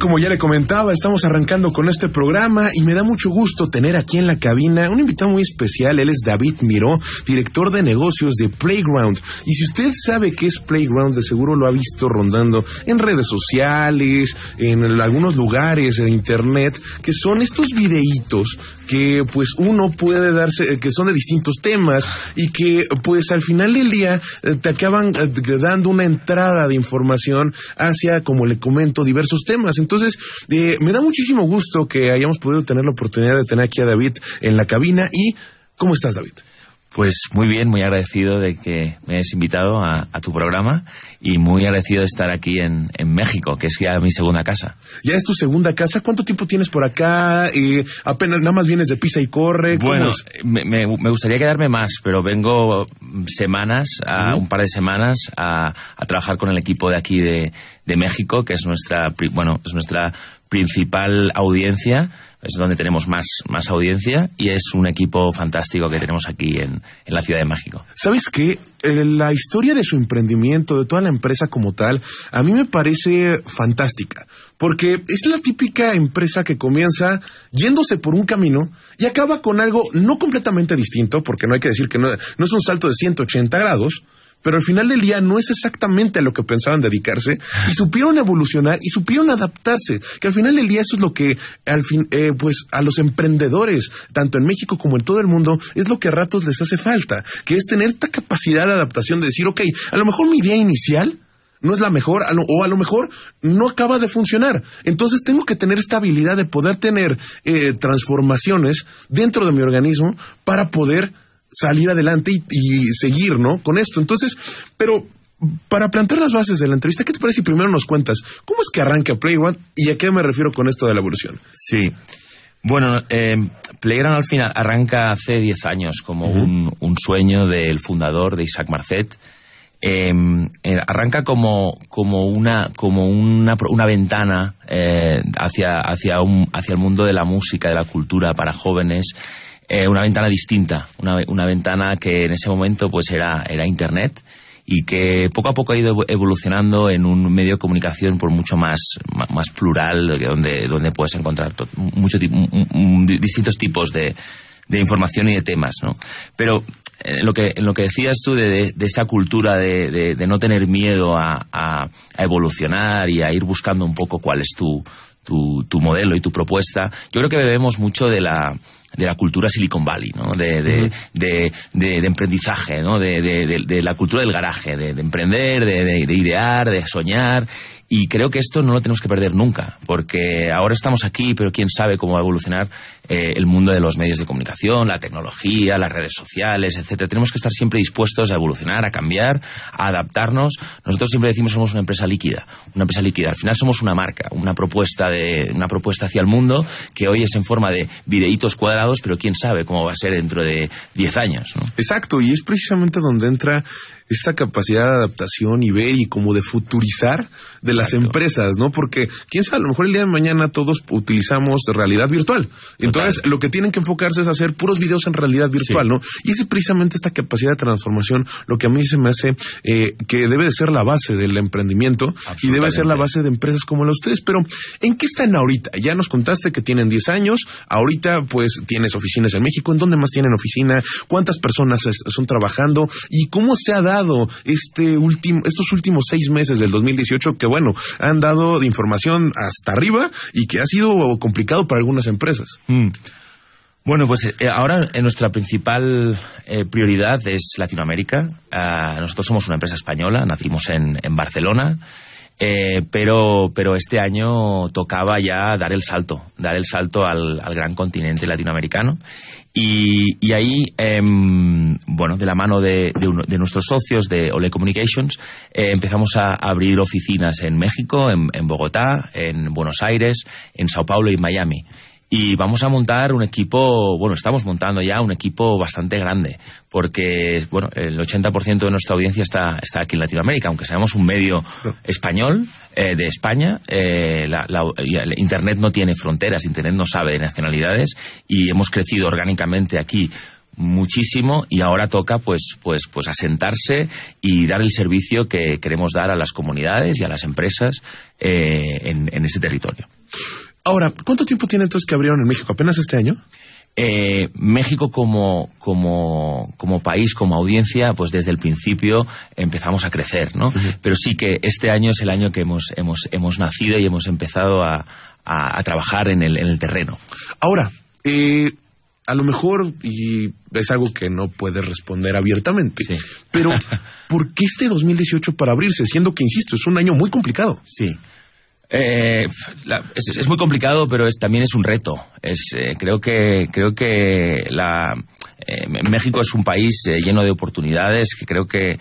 como ya le comentaba, estamos arrancando con este programa y me da mucho gusto tener aquí en la cabina un invitado muy especial. Él es David Miró, director de negocios de Playground. Y si usted sabe qué es Playground, de seguro lo ha visto rondando en redes sociales, en algunos lugares de internet, que son estos videitos que pues uno puede darse, eh, que son de distintos temas y que pues al final del día eh, te acaban eh, dando una entrada de información hacia, como le comento, diversos temas. Entonces, eh, me da muchísimo gusto que hayamos podido tener la oportunidad de tener aquí a David en la cabina. ¿Y cómo estás, David? Pues muy bien, muy agradecido de que me hayas invitado a, tu programa y muy agradecido de estar aquí en, México, que es ya mi segunda casa. Ya es tu segunda casa. ¿Cuánto tiempo tienes por acá? Y apenas nada más vienes de pisa y corre. Bueno, me, gustaría quedarme más, pero vengo semanas, un par de semanas, a, trabajar con el equipo de aquí de, México, que es nuestra, bueno, es nuestra principal audiencia es donde tenemos más, más audiencia y es un equipo fantástico que tenemos aquí en, la Ciudad de México. ¿Sabes qué? Eh, la historia de su emprendimiento, de toda la empresa como tal, a mí me parece fantástica, porque es la típica empresa que comienza yéndose por un camino y acaba con algo no completamente distinto, porque no hay que decir que no, no es un salto de 180 grados, pero al final del día no es exactamente a lo que pensaban dedicarse y supieron evolucionar y supieron adaptarse, que al final del día eso es lo que al fin, eh, pues a los emprendedores, tanto en México como en todo el mundo, es lo que a ratos les hace falta, que es tener esta capacidad de adaptación de decir, ok, a lo mejor mi idea inicial no es la mejor o a lo mejor no acaba de funcionar. Entonces tengo que tener esta habilidad de poder tener eh, transformaciones dentro de mi organismo para poder salir adelante y, seguir, ¿no? Con esto. Entonces, pero para plantear las bases de la entrevista, ¿qué te parece si primero nos cuentas cómo es que arranca Playground y a qué me refiero con esto de la evolución? Sí. Bueno, eh, Playground al final arranca hace 10 años como un, sueño del fundador de Isaac Marcet. Em, eh, arranca como, como, una, como una, ventana eh, hacia, hacia, un, hacia el mundo de la música, de la cultura para jóvenes eh, una ventana distinta, una, ventana que en ese momento pues era, Internet y que poco a poco ha ido evolucionando en un medio de comunicación por mucho más, plural, donde, puedes encontrar muchos distintos tipos de, de, información y de temas. ¿no? Pero en eh, lo, que, lo que decías tú de, esa cultura de, no tener miedo a, a, a, evolucionar y a ir buscando un poco cuál es tu, tu, tu modelo y tu propuesta, yo creo que bebemos mucho de la de la cultura Silicon Valley, ¿no? de, de, de, de emprendizaje, ¿no? de, la cultura del garaje, de, emprender, de, idear, de soñar y creo que esto no lo tenemos que perder nunca, porque ahora estamos aquí, pero quién sabe cómo va a evolucionar eh, el mundo de los medios de comunicación, la tecnología, las redes sociales, etcétera. Tenemos que estar siempre dispuestos a evolucionar, a cambiar, a adaptarnos. Nosotros siempre decimos somos una empresa líquida, una empresa líquida. Al final somos una marca, una propuesta de una propuesta hacia el mundo que hoy es en forma de videitos cuadrados, pero quién sabe cómo va a ser dentro de 10 años. Exacto, y es precisamente donde entra esta capacidad de adaptación y ver y como de futurizar de las empresas, ¿no? Porque, quién sabe, a lo mejor el día de mañana todos utilizamos realidad virtual. Entonces, lo que tienen que enfocarse es hacer puros videos en realidad virtual, ¿no? Y es precisamente esta capacidad de transformación lo que a mí se me hace eh, que debe de ser la base del emprendimiento y debe ser la base de empresas como la ustedes. Pero, ¿en qué están ahorita? Ya nos contaste que tienen 10 años, ahorita pues tienes oficinas en México, ¿en dónde más tienen oficina? ¿Cuántas personas son trabajando? ¿Y cómo se ha dado? este último, estos últimos seis meses del 2018 que, bueno, han dado de información hasta arriba y que ha sido complicado para algunas empresas. Mm. Bueno, pues eh, ahora eh, nuestra principal eh, prioridad es Latinoamérica. Ah, nosotros somos una empresa española, nacimos en Barcelona eh, pero, pero este año tocaba ya dar el salto, dar el salto al, al gran continente latinoamericano. Y, y ahí, em, bueno, de la mano de, de, nuestros socios de Ole Communications, eh, empezamos a abrir oficinas en México, en, en Bogotá, en Buenos Aires, en Sao Paulo y Miami y vamos a montar un equipo, bueno, estamos montando ya un equipo bastante grande, porque, bueno, el 80% de nuestra audiencia está, está aquí en Latinoamérica, aunque seamos un medio español eh, de España, eh, Internet no tiene fronteras, Internet no sabe de nacionalidades y hemos crecido orgánicamente aquí muchísimo y ahora toca pues pues pues asentarse y dar el servicio que queremos dar a las comunidades y a las empresas eh, en ese territorio. Ahora, ¿cuánto tiempo tiene entonces que abrieron en México? ¿Apenas este año? Eh, México como, como, país, como audiencia, pues desde el principio empezamos a crecer, ¿no? Pero sí que este año es el año que hemos, nacido y hemos empezado a, trabajar en el, en el, terreno. Ahora, eh, a lo mejor, y es algo que no puedes responder abiertamente, pero ¿por qué este 2018 para abrirse? Siendo que, insisto, es un año muy complicado. Sí. Eh, es, muy complicado, pero también es un reto. Es, eh, creo que, creo que la, eh, México es un país lleno de oportunidades que creo que,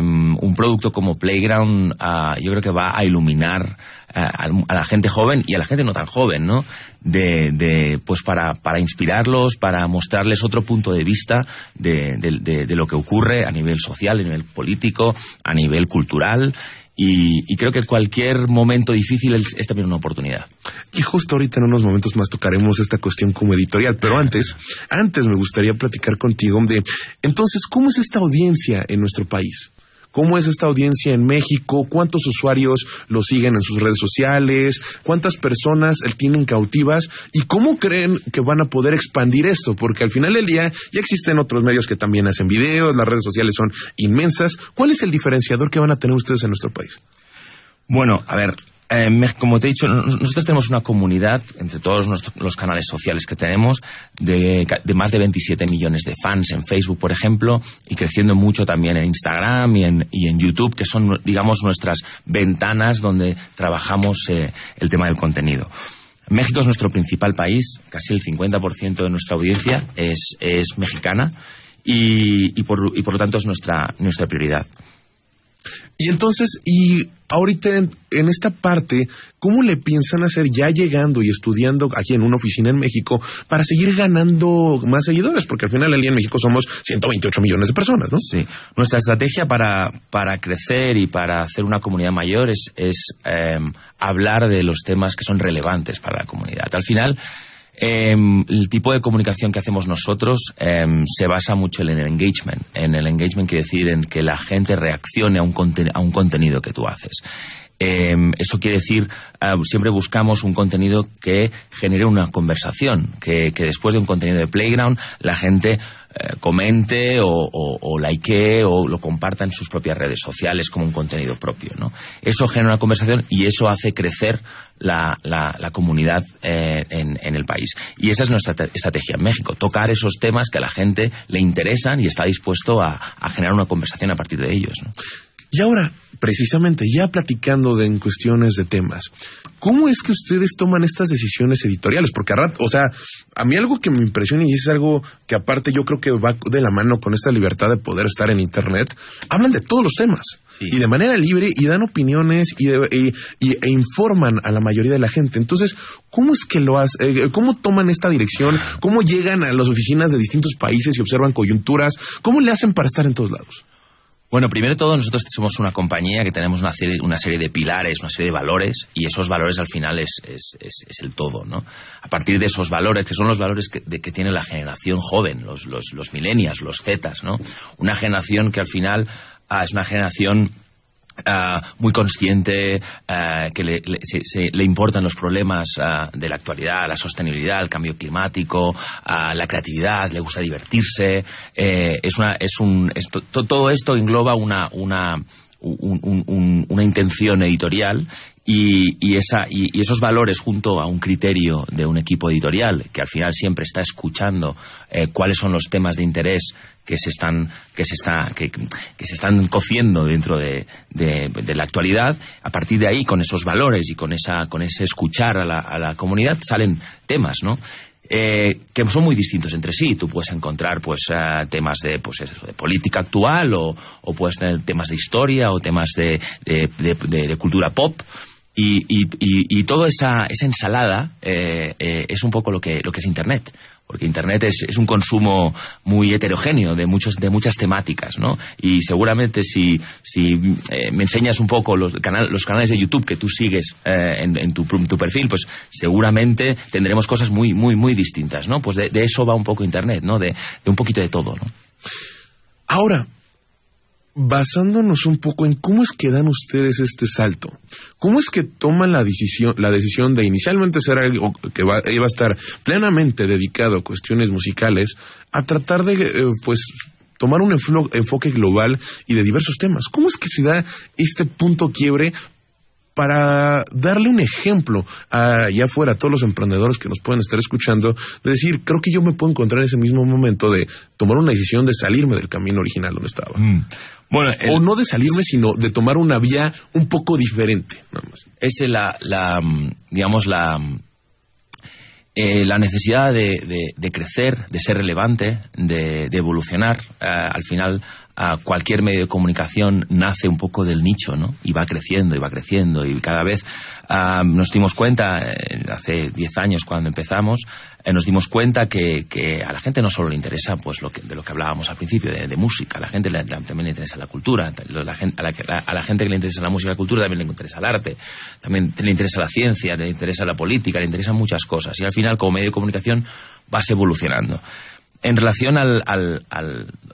mm, un producto como Playground ah, yo creo que va a iluminar a, la gente joven y a la gente no tan joven, ¿no? De, de pues para, para inspirarlos, para mostrarles otro punto de vista de, de lo que ocurre a nivel social, a nivel político, a nivel cultural y, y, creo que cualquier momento difícil es, es, también una oportunidad. Y justo ahorita en unos momentos más tocaremos esta cuestión como editorial, pero antes, antes me gustaría platicar contigo de, entonces, ¿cómo es esta audiencia en nuestro país? ¿Cómo es esta audiencia en México? ¿Cuántos usuarios lo siguen en sus redes sociales? ¿Cuántas personas tienen cautivas? ¿Y cómo creen que van a poder expandir esto? Porque al final del día ya existen otros medios que también hacen videos, las redes sociales son inmensas. ¿Cuál es el diferenciador que van a tener ustedes en nuestro país? Bueno, a ver, eh, como te he dicho, nosotros tenemos una comunidad, entre todos los canales sociales que tenemos, de, más de 27 millones de fans en Facebook, por ejemplo, y creciendo mucho también en Instagram y en, YouTube, que son, digamos, nuestras ventanas donde trabajamos eh, el tema del contenido. México es nuestro principal país, casi el 50% de nuestra audiencia es, mexicana y, por, y por lo tanto es nuestra prioridad. Y entonces, y ahorita en, esta parte, ¿cómo le piensan hacer ya llegando y estudiando aquí en una oficina en México para seguir ganando más seguidores? Porque al final allí en México somos 128 millones de personas, ¿no? Sí. Nuestra estrategia para, crecer y para hacer una comunidad mayor es, em, hablar de los temas que son relevantes para la comunidad. Al final, Em, el tipo de comunicación que hacemos nosotros em, se basa mucho en el engagement. En el engagement quiere decir en que la gente reaccione a un, contenido que tú haces. Em, eso quiere decir, ah, siempre buscamos un contenido que genere una conversación, que, después de un contenido de Playground la gente eh, comente o, like o o lo comparta en sus propias redes sociales como un contenido propio. ¿no? Eso genera una conversación y eso hace crecer la, comunidad eh, en, el país. Y esa es nuestra estrategia en México, tocar esos temas que a la gente le interesan y está dispuesto a, generar una conversación a partir de ellos. Y ahora, precisamente ya platicando de, en cuestiones de temas, ¿cómo es que ustedes toman estas decisiones editoriales? Porque a o sea, a mí algo que me impresiona y es algo que aparte yo creo que va de la mano con esta libertad de poder estar en Internet, hablan de todos los temas y de manera libre y dan opiniones e informan a la mayoría de la gente. Entonces, ¿cómo es que lo hacen? Eh, eh, ¿Cómo toman esta dirección? ¿Cómo llegan a las oficinas de distintos países y observan coyunturas? ¿Cómo le hacen para estar en todos lados? Bueno, primero de todo, nosotros somos una compañía que tenemos una serie, una serie de pilares, una serie de valores, y esos valores al final es, es, el todo, ¿no? A partir de esos valores, que son los valores que, de, que tiene la generación joven, los, los, los millennials, los zetas, ¿no? Una generación que al final ah, es una generación eh, muy consciente, eh, que le, importan los problemas eh, de la actualidad, la sostenibilidad, el cambio climático, la creatividad, le gusta divertirse. es una, es un, todo esto engloba una, una, una intención editorial y, esa, y, esos valores junto a un criterio de un equipo editorial que al final siempre está escuchando cuáles son los temas de interés que se están, que que, se están cociendo dentro de, la actualidad. A partir de ahí, con esos valores y con esa, con ese escuchar a la, a la comunidad, salen temas, eh, que son muy distintos entre sí. Tú puedes encontrar pues eh, temas de pues eso, de política actual o, o, puedes tener temas de historia o temas de, de, cultura pop. Y, toda esa, esa ensalada eh, es un poco lo que, lo que es Internet porque Internet es, un consumo muy heterogéneo de, muchos, de muchas temáticas, ¿no? Y seguramente si, si eh, me enseñas un poco los, los canales de YouTube que tú sigues eh, en, tu, perfil, pues seguramente tendremos cosas muy, muy, muy distintas, ¿no? Pues de, eso va un poco Internet, ¿no? De, de un poquito de todo, ¿no? Ahora, basándonos un poco en cómo es que dan ustedes este salto, cómo es que toman la decisión, la decisión de inicialmente ser algo que iba a estar plenamente dedicado a cuestiones musicales, a tratar de, eh, pues, tomar un enfoque global y de diversos temas. ¿Cómo es que se da este punto quiebre para darle un ejemplo allá afuera a todos los emprendedores que nos pueden estar escuchando, de decir, creo que yo me puedo encontrar en ese mismo momento de tomar una decisión de salirme del camino original donde estaba. Mm. Bueno, o no de salirme, sino de tomar una vía un poco diferente. Es la, la, digamos, la, eh, necesidad de, crecer, de ser relevante, de, evolucionar. Eh, al final, a cualquier medio de comunicación nace un poco del nicho, ¿no? Y va creciendo, y va creciendo, y cada vez nos dimos cuenta, eh, hace 10 años cuando empezamos, eh, nos dimos cuenta que, que, a la gente no solo le interesa pues lo que, de lo que hablábamos al principio, de, música, a la gente le, también le interesa la cultura, a, la, a, la, gente que le interesa la música y la cultura también le interesa el arte, también le interesa la ciencia, le interesa la política, le interesan muchas cosas, y al final como medio de comunicación vas evolucionando. En relación al,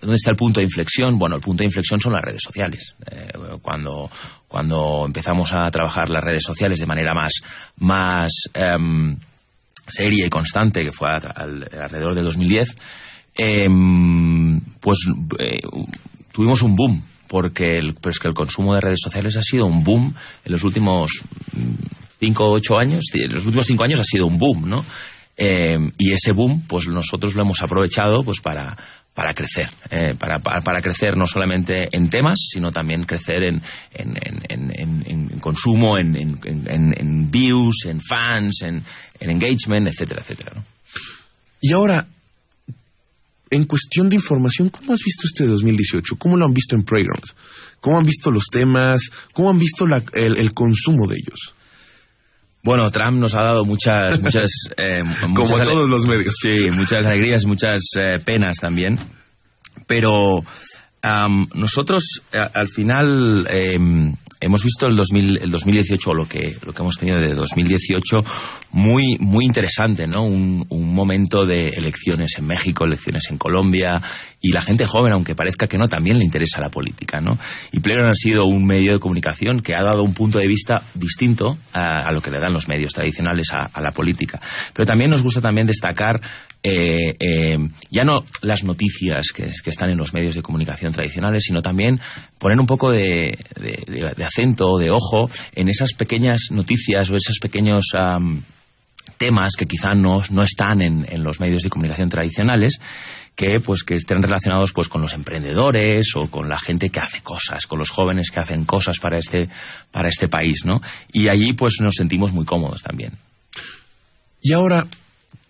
¿Dónde está el punto de inflexión? Bueno, el punto de inflexión son las redes sociales. Eh, cuando, cuando empezamos a trabajar las redes sociales de manera más, más em, seria y constante, que fue alrededor de 2010, em, pues eh, tuvimos un boom, porque el, pues que el consumo de redes sociales ha sido un boom en los últimos mm, cinco o ocho años, en los últimos cinco años ha sido un boom, ¿no? Em, y ese boom, pues nosotros lo hemos aprovechado pues, para, crecer, eh, para, crecer no solamente en temas, sino también crecer en, en, en, en, en consumo, en, en, views, en fans, en, engagement, etcétera, etcétera. Y ahora, en cuestión de información, ¿cómo has visto este 2018? ¿Cómo lo han visto en Playground? ¿Cómo han visto los temas? ¿Cómo han visto el, el consumo de ellos? Bueno, Trump nos ha dado muchas, muchas, eh, todos los medios. Sí, muchas alegrías, muchas eh, penas también. Pero nosotros eh, al final em, hemos visto el, 2000, el 2018 lo que lo que hemos tenido de 2018 muy, muy interesante, ¿no? Un, momento de elecciones en México, elecciones en Colombia, y la gente joven, aunque parezca que no, también le interesa la política, ¿no? Y Pleno ha sido un medio de comunicación que ha dado un punto de vista distinto a, lo que le dan los medios tradicionales a, la política. Pero también nos gusta también destacar eh, eh, ya no las noticias que, están en los medios de comunicación tradicionales, sino también poner un poco de, acento o de acento, de ojo, en esas pequeñas noticias o esos pequeños temas que quizá no, están en, los medios de comunicación tradicionales, que pues que estén relacionados pues con los emprendedores o con la gente que hace cosas, con los jóvenes que hacen cosas para este, para este país, ¿no? Y allí pues nos sentimos muy cómodos también. Y ahora,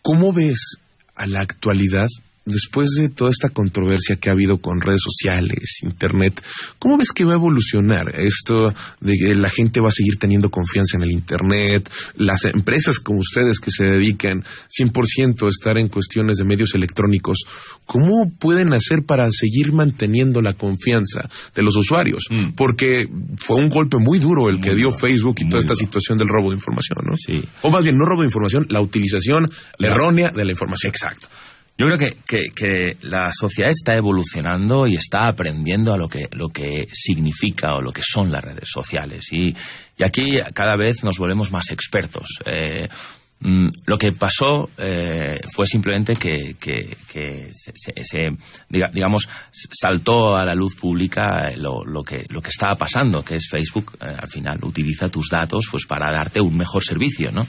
¿cómo ves a la actualidad después de toda esta controversia que ha habido con redes sociales, Internet, ¿cómo ves que va a evolucionar esto de que la gente va a seguir teniendo confianza en el Internet? Las empresas como ustedes que se dedican 100% a estar en cuestiones de medios electrónicos, ¿cómo pueden hacer para seguir manteniendo la confianza de los usuarios? Mm. Porque fue un golpe muy duro el que dio Facebook y toda esta situación del robo de información, ¿no? Sí. O más bien, no robo de información, la utilización la errónea de la información. Exacto. Yo creo que, que, la sociedad está evolucionando y está aprendiendo a lo que, lo que significa o lo que son las redes sociales. Y, aquí cada vez nos volvemos más expertos. Eh, mm, lo que pasó eh, fue simplemente que, que, se, digamos, saltó a la luz pública eh, lo, lo, que, lo que estaba pasando, que es Facebook, al final, utiliza tus datos pues para darte un mejor servicio, ¿no?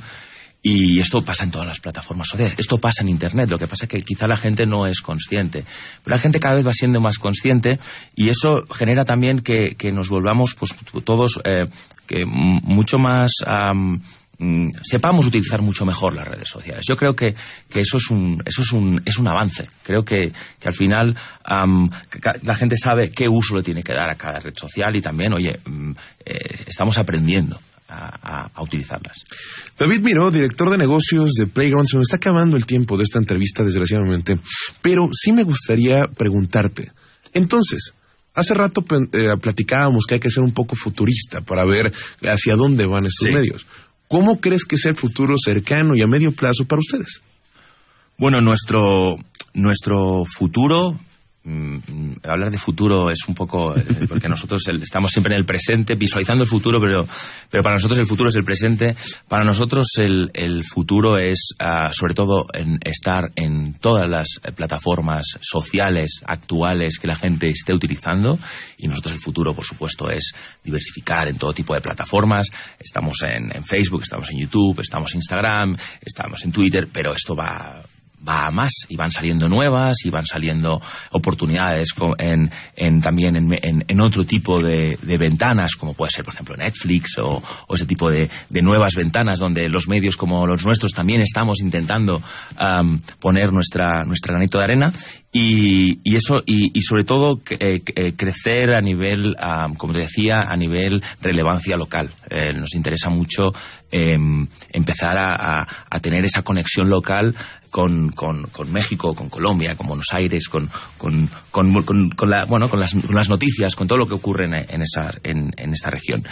Y esto pasa en todas las plataformas sociales, esto pasa en Internet, lo que pasa es que quizá la gente no es consciente, pero la gente cada vez va siendo más consciente y eso genera también que, nos volvamos pues, todos eh, mucho más... Mm, sepamos utilizar mucho mejor las redes sociales. Yo creo que, eso, es un, eso es un, es un avance. Creo que, al final la gente sabe qué uso le tiene que dar a cada red social y también, oye, mm, eh, estamos aprendiendo a, utilizarlas. David Miró, director de negocios de Playground, se nos está acabando el tiempo de esta entrevista, desgraciadamente, pero sí me gustaría preguntarte. Entonces, hace rato eh, platicábamos que hay que ser un poco futurista para ver hacia dónde van estos medios. ¿Cómo crees que sea el futuro cercano y a medio plazo para ustedes? Bueno, nuestro, nuestro futuro Mm, hablar de futuro es un poco eh, porque nosotros estamos siempre en el presente visualizando el futuro pero pero para nosotros el futuro es el presente para nosotros el, futuro es ah, sobre todo en estar en todas las plataformas sociales actuales que la gente esté utilizando y nosotros el futuro por supuesto es diversificar en todo tipo de plataformas estamos en Facebook estamos en YouTube estamos en Instagram estamos en Twitter pero esto va va a más y van saliendo nuevas y van saliendo oportunidades en, también en, otro tipo de, ventanas, como puede ser, por ejemplo, Netflix o, ese tipo de, nuevas ventanas donde los medios como los nuestros también estamos intentando poner nuestra, nuestra granito de arena y, eso y, y, sobre todo eh, eh, crecer a nivel, como te decía, a nivel relevancia local. Eh, nos interesa mucho em, empezar a tener esa conexión local con, con, con México, con Colombia, con Buenos Aires, con, con, con la, bueno, las, con, las, noticias, con todo lo que ocurre en, en esa, en, esta región.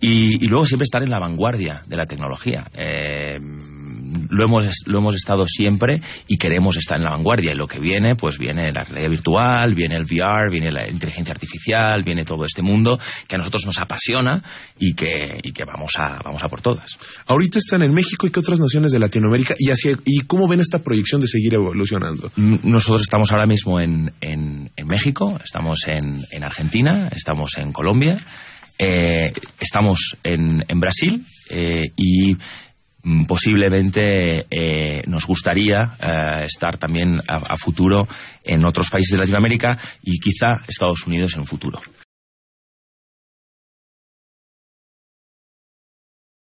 Y, luego siempre estar en la vanguardia de la tecnología. Eh, lo hemos, lo hemos estado siempre y queremos estar en la vanguardia. Y lo que viene, pues viene la realidad virtual, viene el VR, viene la inteligencia artificial, viene todo este mundo que a nosotros nos apasiona y que, y que vamos, a, vamos a por todas. Ahorita están en México y qué otras naciones de Latinoamérica y, así y cómo ven esta proyección de seguir evolucionando. Mm, nosotros estamos ahora mismo en, en, México, estamos en, en Argentina, estamos en Colombia. Eh, estamos en, en Brasil eh, y Mm, posiblemente eh, nos gustaría eh, estar también a, a, futuro en otros países de Latinoamérica y quizá Estados Unidos en un futuro.